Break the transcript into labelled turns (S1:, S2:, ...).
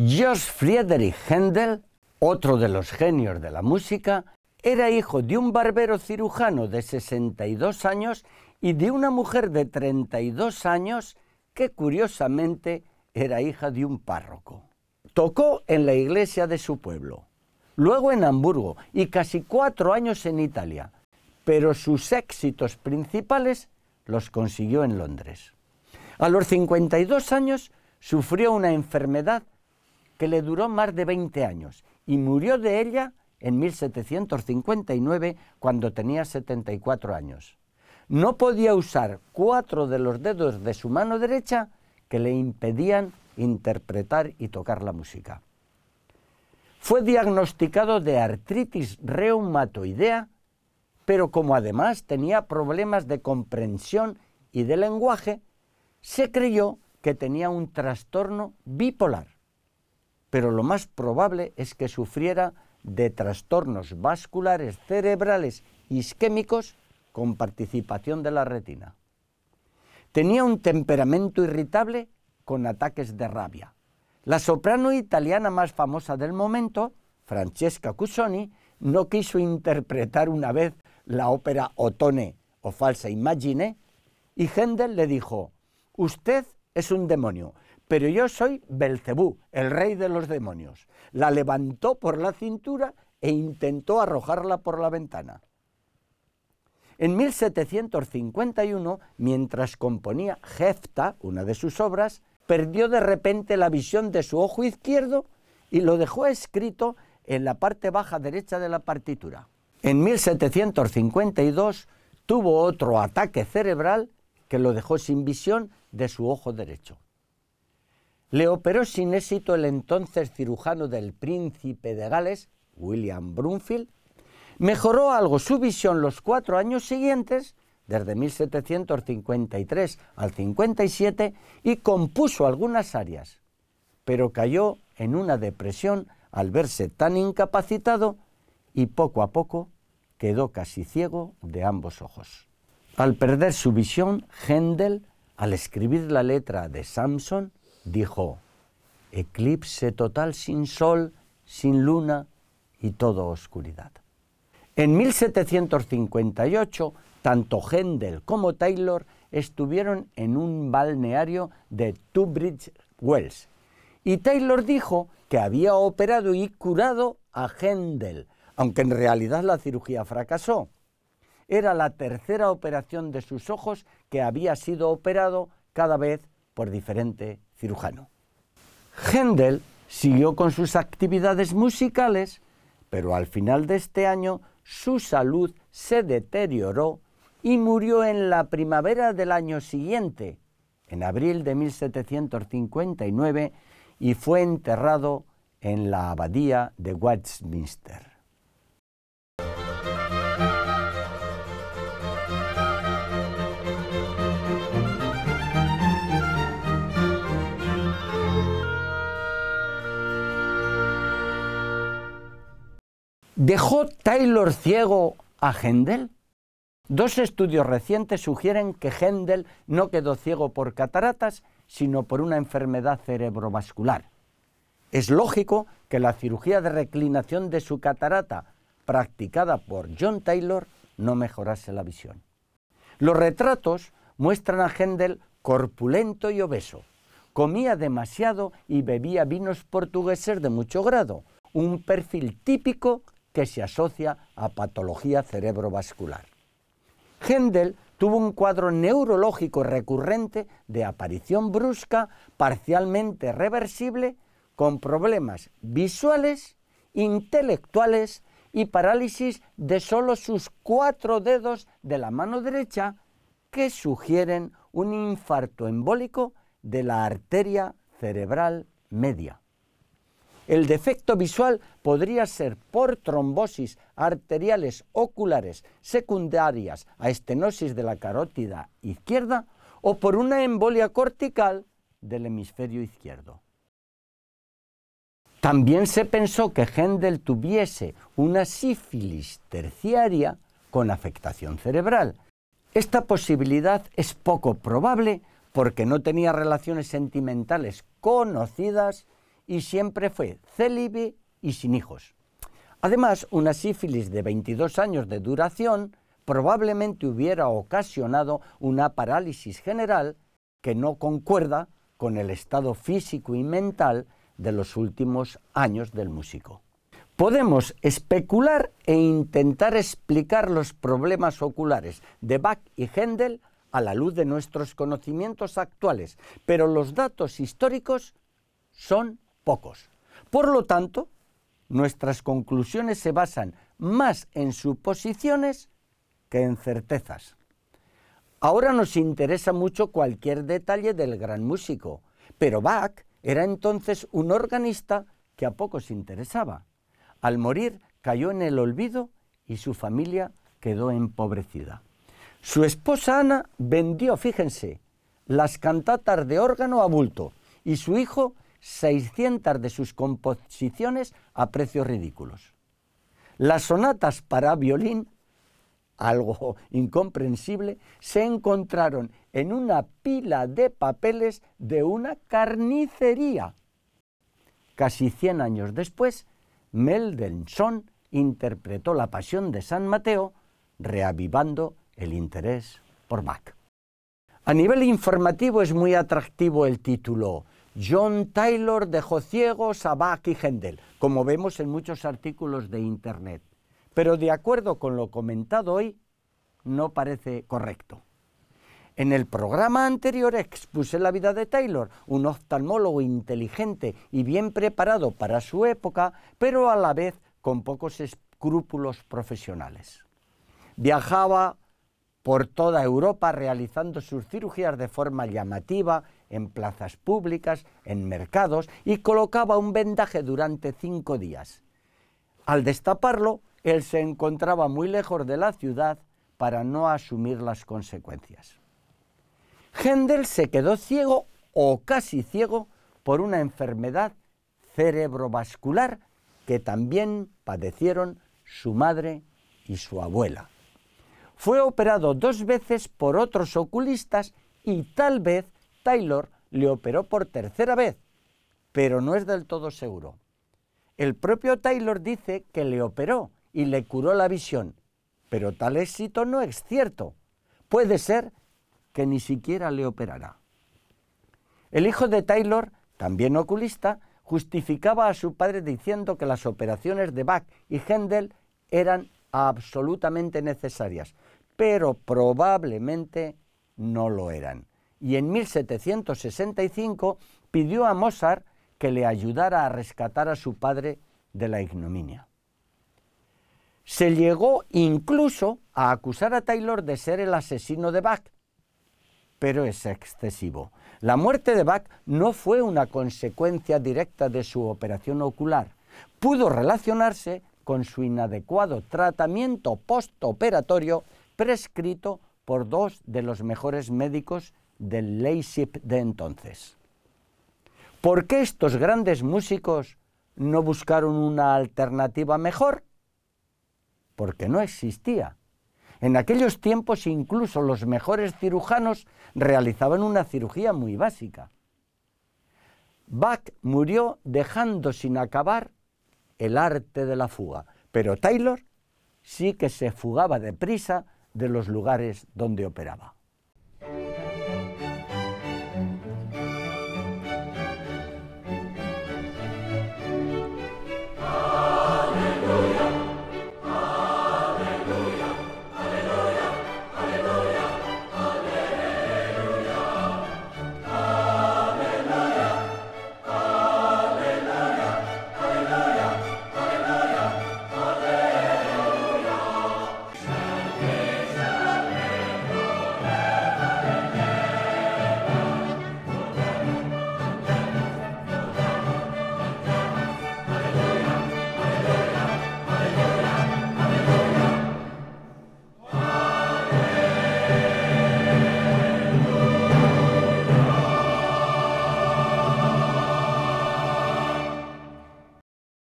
S1: George Friedrich Händel, otro de los genios de la música, era hijo de un barbero cirujano de 62 años y de una mujer de 32 años que curiosamente era hija de un párroco. Tocó en la iglesia de su pueblo, luego en Hamburgo y casi cuatro años en Italia, pero sus éxitos principales los consiguió en Londres. A los 52 años sufrió una enfermedad que le duró más de 20 años y murió de ella en 1759 cuando tenía 74 años. No podía usar cuatro de los dedos de su mano derecha que le impedían interpretar y tocar la música. Fue diagnosticado de artritis reumatoidea, pero como además tenía problemas de comprensión y de lenguaje, se creyó que tenía un trastorno bipolar pero lo más probable es que sufriera de trastornos vasculares cerebrales isquémicos con participación de la retina. Tenía un temperamento irritable con ataques de rabia. La soprano italiana más famosa del momento, Francesca Cusoni, no quiso interpretar una vez la ópera Otone o Falsa Imagine y Händel le dijo, usted es un demonio, pero yo soy Belcebú, el rey de los demonios. La levantó por la cintura e intentó arrojarla por la ventana. En 1751, mientras componía Jefta, una de sus obras, perdió de repente la visión de su ojo izquierdo y lo dejó escrito en la parte baja derecha de la partitura. En 1752 tuvo otro ataque cerebral que lo dejó sin visión de su ojo derecho. Le operó sin éxito el entonces cirujano del príncipe de Gales, William Brunfield. Mejoró algo su visión los cuatro años siguientes, desde 1753 al 57, y compuso algunas áreas, pero cayó en una depresión al verse tan incapacitado y poco a poco quedó casi ciego de ambos ojos. Al perder su visión, Händel, al escribir la letra de Samson, dijo, eclipse total sin sol, sin luna y todo oscuridad. En 1758, tanto Händel como Taylor estuvieron en un balneario de Tunbridge Wells y Taylor dijo que había operado y curado a Händel, aunque en realidad la cirugía fracasó. Era la tercera operación de sus ojos que había sido operado cada vez por diferente cirujano. Händel siguió con sus actividades musicales, pero al final de este año su salud se deterioró y murió en la primavera del año siguiente, en abril de 1759, y fue enterrado en la abadía de Westminster. ¿Dejó Taylor ciego a Hendel? Dos estudios recientes sugieren que Hendel no quedó ciego por cataratas, sino por una enfermedad cerebrovascular. Es lógico que la cirugía de reclinación de su catarata, practicada por John Taylor, no mejorase la visión. Los retratos muestran a Hendel corpulento y obeso. Comía demasiado y bebía vinos portugueses de mucho grado, un perfil típico que se asocia a patología cerebrovascular. Hendel tuvo un cuadro neurológico recurrente de aparición brusca, parcialmente reversible, con problemas visuales, intelectuales y parálisis de solo sus cuatro dedos de la mano derecha que sugieren un infarto embólico de la arteria cerebral media. El defecto visual podría ser por trombosis arteriales oculares secundarias a estenosis de la carótida izquierda o por una embolia cortical del hemisferio izquierdo. También se pensó que Händel tuviese una sífilis terciaria con afectación cerebral. Esta posibilidad es poco probable porque no tenía relaciones sentimentales conocidas y siempre fue célibe y sin hijos. Además, una sífilis de 22 años de duración probablemente hubiera ocasionado una parálisis general que no concuerda con el estado físico y mental de los últimos años del músico. Podemos especular e intentar explicar los problemas oculares de Bach y Händel a la luz de nuestros conocimientos actuales, pero los datos históricos son pocos. Por lo tanto, nuestras conclusiones se basan más en suposiciones que en certezas. Ahora nos interesa mucho cualquier detalle del gran músico, pero Bach era entonces un organista que a pocos interesaba. Al morir cayó en el olvido y su familia quedó empobrecida. Su esposa Ana vendió, fíjense, las cantatas de órgano a bulto y su hijo 600 de sus composiciones a precios ridículos. Las sonatas para violín, algo incomprensible, se encontraron en una pila de papeles de una carnicería. Casi 100 años después, Mendelssohn interpretó la Pasión de San Mateo, reavivando el interés por Bach. A nivel informativo es muy atractivo el título John Taylor dejó ciegos a Bach y Händel, como vemos en muchos artículos de Internet. Pero de acuerdo con lo comentado hoy, no parece correcto. En el programa anterior expuse la vida de Taylor, un oftalmólogo inteligente y bien preparado para su época, pero a la vez con pocos escrúpulos profesionales. Viajaba por toda Europa realizando sus cirugías de forma llamativa en plazas públicas, en mercados, y colocaba un vendaje durante cinco días. Al destaparlo, él se encontraba muy lejos de la ciudad para no asumir las consecuencias. Händel se quedó ciego o casi ciego por una enfermedad cerebrovascular que también padecieron su madre y su abuela. Fue operado dos veces por otros oculistas y tal vez Taylor le operó por tercera vez, pero no es del todo seguro. El propio Taylor dice que le operó y le curó la visión, pero tal éxito no es cierto. Puede ser que ni siquiera le operará. El hijo de Taylor, también oculista, justificaba a su padre diciendo que las operaciones de Bach y Händel eran absolutamente necesarias, pero probablemente no lo eran y en 1765 pidió a Mozart que le ayudara a rescatar a su padre de la ignominia. Se llegó incluso a acusar a Taylor de ser el asesino de Bach, pero es excesivo. La muerte de Bach no fue una consecuencia directa de su operación ocular. Pudo relacionarse con su inadecuado tratamiento postoperatorio prescrito por dos de los mejores médicos del Leipzig de entonces. ¿Por qué estos grandes músicos no buscaron una alternativa mejor? Porque no existía. En aquellos tiempos incluso los mejores cirujanos realizaban una cirugía muy básica. Bach murió dejando sin acabar el arte de la fuga, pero Taylor sí que se fugaba deprisa de los lugares donde operaba.